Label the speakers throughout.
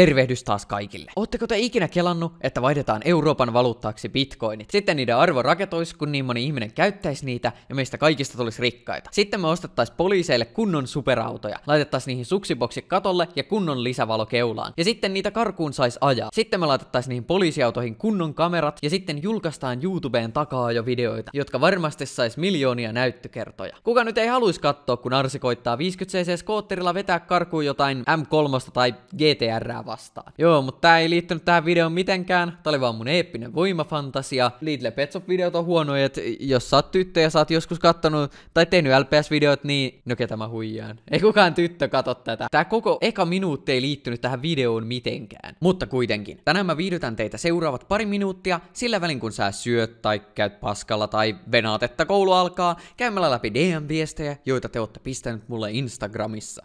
Speaker 1: Tervehdys taas kaikille. Oletteko te ikinä kelannut, että vaihdetaan Euroopan valuuttaaksi bitcoinit? Sitten niiden arvo raketoisi, kun niin moni ihminen käyttäisi niitä ja meistä kaikista tulisi rikkaita. Sitten me ostettais poliiseille kunnon superautoja, Laitettais niihin suksiboksi katolle ja kunnon lisävalo keulaan. Ja sitten niitä karkuun sais ajaa. Sitten me laitettais niihin poliisiautoihin kunnon kamerat ja sitten julkaistaan YouTubeen takaa jo videoita, jotka varmasti sais miljoonia näyttökertoja. Kuka nyt ei haluaisi katsoa, kun arsi koittaa 50cc skootterilla vetää karkuun jotain M3 tai GTR vastaan. Joo, mutta tää ei liittynyt tähän videoon mitenkään. Tää oli vaan mun eeppinen voimafantasia. Little Pets videot on huonoja, että jos sä oot tyttö ja sä oot joskus kattonut tai tehnyt LPS-videot, niin no ketä mä huijaan. Ei kukaan tyttö katso tätä. Tää koko eka minuutti ei liittynyt tähän videoon mitenkään. Mutta kuitenkin. Tänään mä viihdytän teitä seuraavat pari minuuttia sillä välin kun sä syöt tai käyt paskalla tai venaat, että koulu alkaa käymällä läpi DM-viestejä, joita te ootte pistänyt mulle Instagramissa.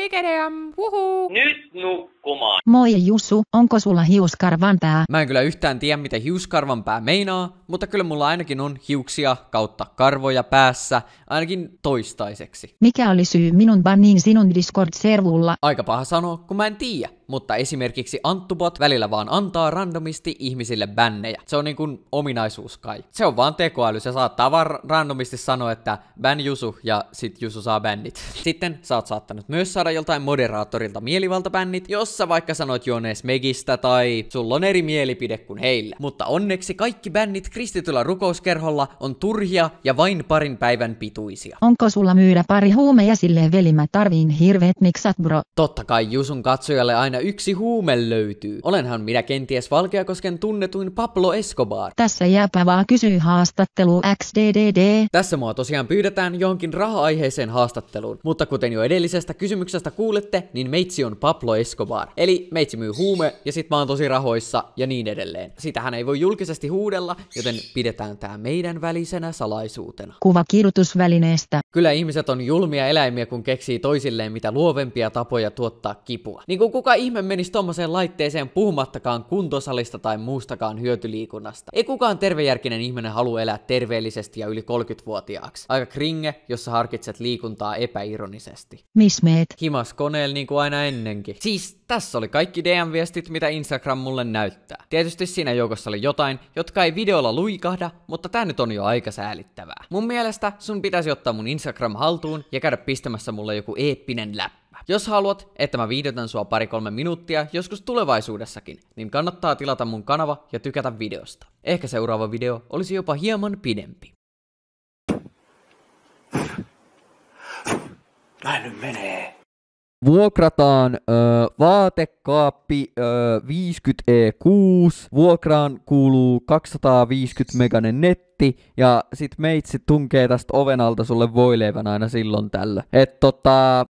Speaker 1: Wigedam, wuhu! Nyt nukkumaan!
Speaker 2: Moi Jusu, onko sulla hiuskarvan pää?
Speaker 1: Mä en kyllä yhtään tiedä, mitä hiuskarvan pää meinaa, mutta kyllä mulla ainakin on hiuksia kautta karvoja päässä, ainakin toistaiseksi.
Speaker 2: Mikä oli syy minun banniin sinun Discord-servulla? Aika paha sanoa, kun mä en tiedä
Speaker 1: mutta esimerkiksi Anttubot välillä vaan antaa randomisti ihmisille bännejä. Se on niin kuin ominaisuus kai. Se on vaan tekoäly, se saattaa vaan randomisti sanoa, että bän Jusu ja sit Jusu saa bännit. Sitten sä oot saattanut myös saada joltain moderaattorilta mielivaltabännit, jossa vaikka sanot Jones Megistä tai sulla on eri mielipide kuin heillä. Mutta onneksi kaikki bännit kristityllä rukouskerholla on turhia ja vain parin päivän pituisia.
Speaker 2: Onko sulla myydä pari huumeja silleen veli mä tarviin hirveet niksat bro?
Speaker 1: Totta kai Jusun katsojalle aina yksi huume löytyy. Olenhan minä kenties Valkeakosken tunnetuin Pablo Escobar.
Speaker 2: Tässä jääpä vaan kysyy haastattelu XDDD.
Speaker 1: Tässä mua tosiaan pyydetään johonkin raha-aiheeseen haastatteluun, mutta kuten jo edellisestä kysymyksestä kuulette, niin meitsi on Pablo Escobar. Eli meitsi myy huume ja sit mä oon tosi rahoissa ja niin edelleen. Sitähän ei voi julkisesti huudella, joten pidetään tää meidän välisenä salaisuutena.
Speaker 2: Kuva kirjoitusvälineestä.
Speaker 1: Kyllä ihmiset on julmia eläimiä, kun keksii toisilleen mitä luovempia tapoja tuottaa kipua. Niin kuin kuka ihminen ihme menisi tommoseen laitteeseen puhumattakaan kuntosalista tai muustakaan hyötyliikunnasta. Ei kukaan tervejärkinen ihminen halua elää terveellisesti ja yli 30-vuotiaaksi. Aika kringe, jos harkitset liikuntaa epäironisesti. meet? Himas koneel niin kuin aina ennenkin. Siis tässä oli kaikki DM-viestit, mitä Instagram mulle näyttää. Tietysti siinä joukossa oli jotain, jotka ei videolla luikahda, mutta tää nyt on jo aika säälittävää. Mun mielestä sun pitäisi ottaa mun Instagram haltuun ja käydä pistämässä mulle joku eeppinen läppä. Jos haluat, että mä viihdytän sua pari-kolme minuuttia joskus tulevaisuudessakin, niin kannattaa tilata mun kanava ja tykätä videosta. Ehkä seuraava video olisi jopa hieman pidempi. Näin nyt menee. Vuokrataan ö, vaatekaappi ö, 50 E6, vuokraan kuuluu 250 meganen netti, ja sit meitsi tunkee tästä oven alta sulle voileivän aina silloin tällä. Et tota,